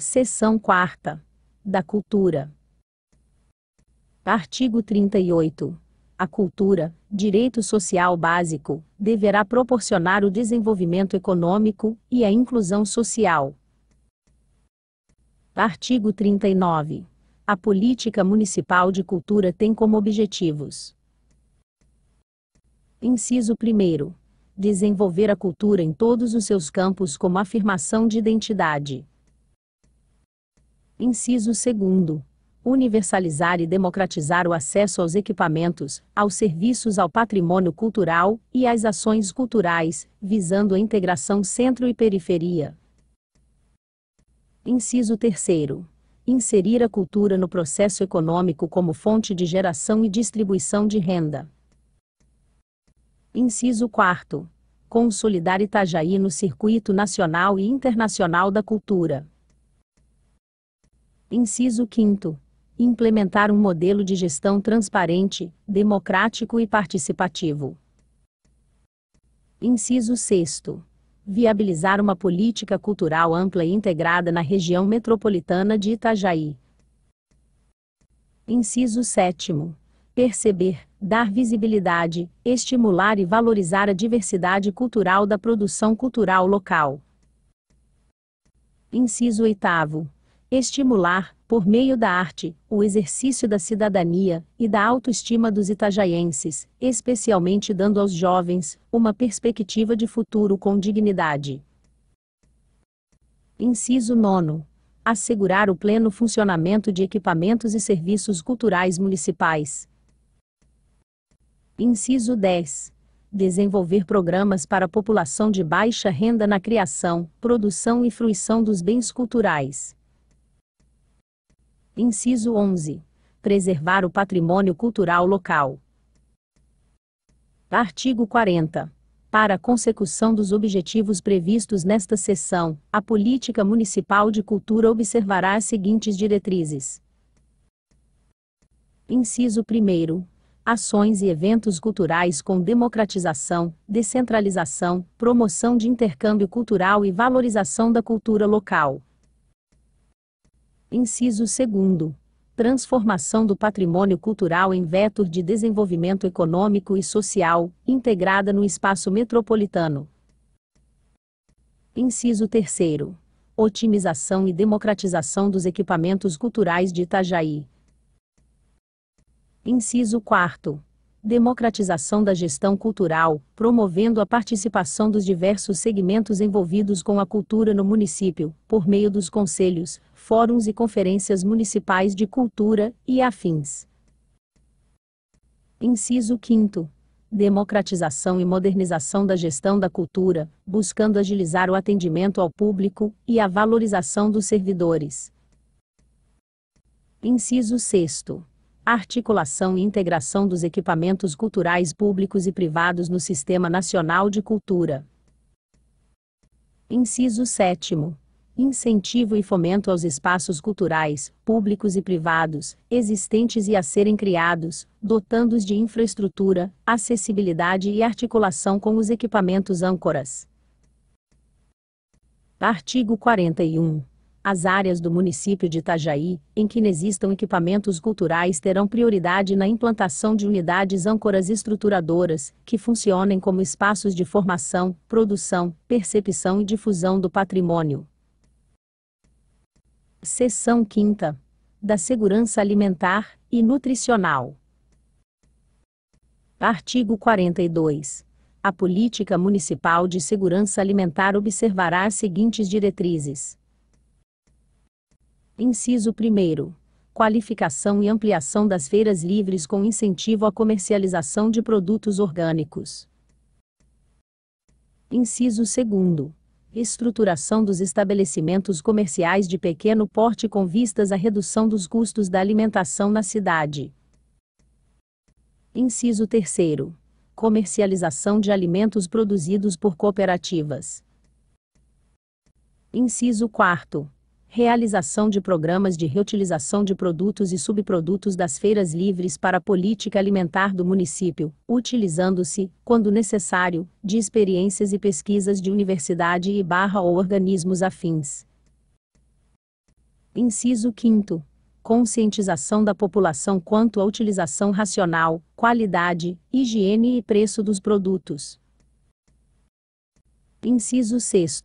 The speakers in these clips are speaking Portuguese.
Seção 4. Da Cultura. Artigo 38. A cultura, direito social básico, deverá proporcionar o desenvolvimento econômico e a inclusão social. Artigo 39. A política municipal de cultura tem como objetivos: Inciso 1. Desenvolver a cultura em todos os seus campos como afirmação de identidade. Inciso 2. Universalizar e democratizar o acesso aos equipamentos, aos serviços, ao patrimônio cultural e às ações culturais, visando a integração centro e periferia. Inciso 3. Inserir a cultura no processo econômico como fonte de geração e distribuição de renda. Inciso 4. Consolidar Itajaí no circuito nacional e internacional da cultura. Inciso 5. Implementar um modelo de gestão transparente, democrático e participativo. Inciso 6. Viabilizar uma política cultural ampla e integrada na região metropolitana de Itajaí. Inciso 7. Perceber, dar visibilidade, estimular e valorizar a diversidade cultural da produção cultural local. Inciso 8 estimular, por meio da arte, o exercício da cidadania e da autoestima dos itajaienses, especialmente dando aos jovens uma perspectiva de futuro com dignidade. Inciso 9. Assegurar o pleno funcionamento de equipamentos e serviços culturais municipais. Inciso 10 desenvolver programas para a população de baixa renda na criação, produção e fruição dos bens culturais. Inciso 11. Preservar o patrimônio cultural local. Artigo 40. Para a consecução dos objetivos previstos nesta seção, a Política Municipal de Cultura observará as seguintes diretrizes. Inciso 1 ações e eventos culturais com democratização, descentralização, promoção de intercâmbio cultural e valorização da cultura local. Inciso 2. Transformação do patrimônio cultural em vetor de desenvolvimento econômico e social, integrada no espaço metropolitano. Inciso 3. Otimização e democratização dos equipamentos culturais de Itajaí. Inciso 4. Democratização da gestão cultural, promovendo a participação dos diversos segmentos envolvidos com a cultura no município, por meio dos conselhos, fóruns e conferências municipais de cultura e afins. Inciso 5 democratização e modernização da gestão da cultura, buscando agilizar o atendimento ao público e a valorização dos servidores. Inciso 6. Articulação e integração dos equipamentos culturais públicos e privados no Sistema Nacional de Cultura. Inciso 7 incentivo e fomento aos espaços culturais, públicos e privados, existentes e a serem criados, dotando-os de infraestrutura, acessibilidade e articulação com os equipamentos âncoras. Artigo 41. As áreas do município de Itajaí, em que existam equipamentos culturais terão prioridade na implantação de unidades âncoras estruturadoras, que funcionem como espaços de formação, produção, percepção e difusão do patrimônio. Seção 5 da Segurança Alimentar e Nutricional. Artigo 42. A Política Municipal de Segurança Alimentar observará as seguintes diretrizes: Inciso 1. Qualificação e ampliação das feiras livres com incentivo à comercialização de produtos orgânicos. Inciso 2 estruturação dos estabelecimentos comerciais de pequeno porte com vistas à redução dos custos da alimentação na cidade. Inciso 3. Comercialização de alimentos produzidos por cooperativas. Inciso 4 realização de programas de reutilização de produtos e subprodutos das feiras livres para a política alimentar do município, utilizando-se, quando necessário, de experiências e pesquisas de universidade e barra ou organismos afins. Inciso 5 conscientização da população quanto à utilização racional, qualidade, higiene e preço dos produtos. Inciso 6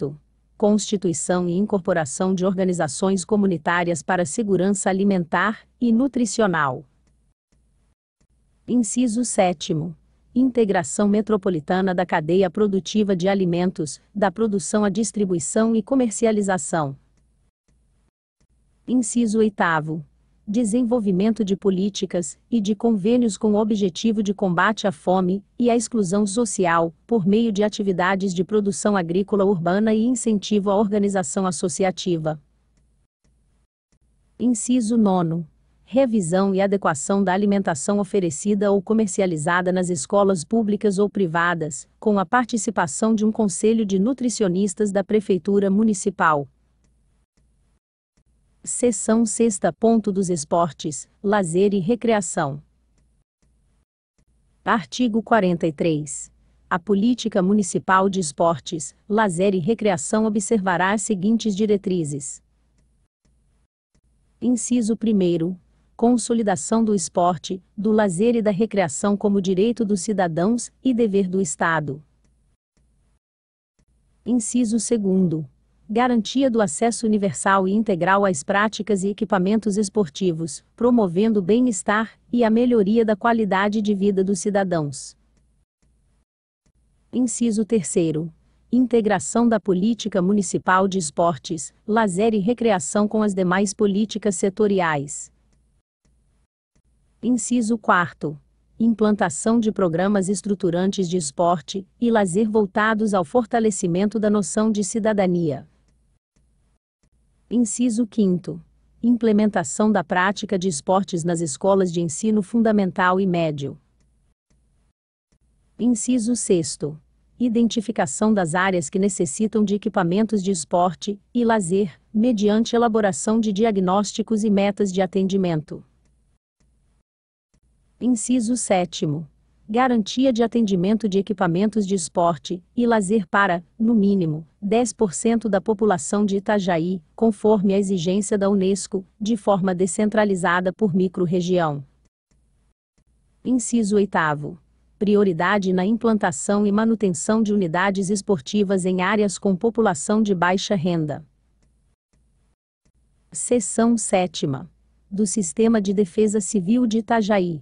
constituição e incorporação de organizações comunitárias para segurança alimentar e nutricional. Inciso 7. Integração metropolitana da cadeia produtiva de alimentos, da produção à distribuição e comercialização. Inciso 8 desenvolvimento de políticas e de convênios com o objetivo de combate à fome e à exclusão social, por meio de atividades de produção agrícola urbana e incentivo à organização associativa. Inciso 9. Revisão e adequação da alimentação oferecida ou comercializada nas escolas públicas ou privadas, com a participação de um conselho de nutricionistas da prefeitura municipal. Seção sexta ponto dos esportes, lazer e recreação. Artigo 43. A Política Municipal de Esportes, Lazer e Recreação observará as seguintes diretrizes. Inciso 1. Consolidação do esporte, do lazer e da recreação como direito dos cidadãos e dever do Estado. Inciso 2 garantia do acesso universal e integral às práticas e equipamentos esportivos, promovendo o bem-estar e a melhoria da qualidade de vida dos cidadãos. Inciso 3. Integração da política municipal de esportes, lazer e recreação com as demais políticas setoriais. Inciso 4 implantação de programas estruturantes de esporte e lazer voltados ao fortalecimento da noção de cidadania. Inciso 5. Implementação da prática de esportes nas escolas de ensino fundamental e médio. Inciso 6. Identificação das áreas que necessitam de equipamentos de esporte e lazer, mediante elaboração de diagnósticos e metas de atendimento. Inciso 7 garantia de atendimento de equipamentos de esporte e lazer para, no mínimo, 10% da população de Itajaí, conforme a exigência da Unesco, de forma descentralizada por micro-região. Inciso 8 prioridade na implantação e manutenção de unidades esportivas em áreas com população de baixa renda. Seção 7. Do Sistema de Defesa Civil de Itajaí.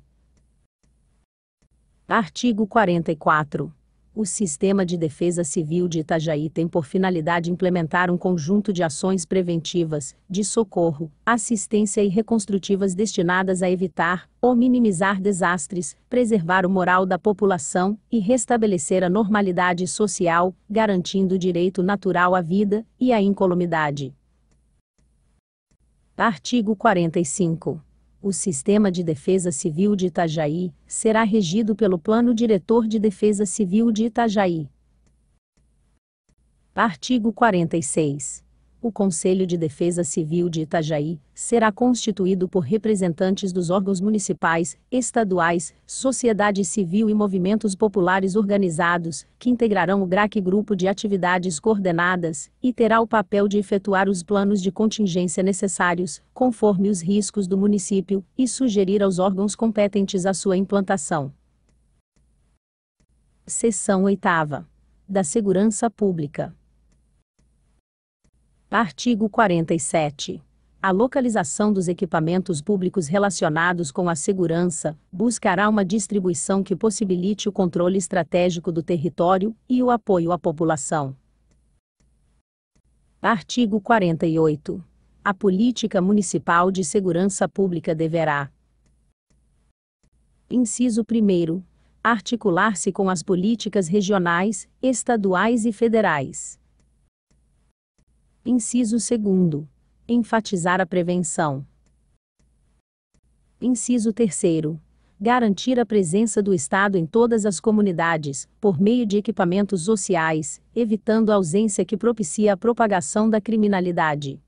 Artigo 44. O Sistema de Defesa Civil de Itajaí tem por finalidade implementar um conjunto de ações preventivas, de socorro, assistência e reconstrutivas destinadas a evitar ou minimizar desastres, preservar o moral da população e restabelecer a normalidade social, garantindo o direito natural à vida e à incolumidade. Artigo 45 o Sistema de Defesa Civil de Itajaí será regido pelo Plano Diretor de Defesa Civil de Itajaí. Artigo 46 o Conselho de Defesa Civil de Itajaí será constituído por representantes dos órgãos municipais, estaduais, sociedade civil e movimentos populares organizados, que integrarão o GRAC Grupo de Atividades Coordenadas, e terá o papel de efetuar os planos de contingência necessários, conforme os riscos do município, e sugerir aos órgãos competentes a sua implantação. Seção 8 da Segurança Pública Artigo 47. A localização dos equipamentos públicos relacionados com a segurança buscará uma distribuição que possibilite o controle estratégico do território e o apoio à população. Artigo 48. A política municipal de segurança pública deverá Inciso 1. Articular-se com as políticas regionais, estaduais e federais. Inciso 2. Enfatizar a prevenção. Inciso 3. Garantir a presença do Estado em todas as comunidades, por meio de equipamentos sociais, evitando a ausência que propicia a propagação da criminalidade.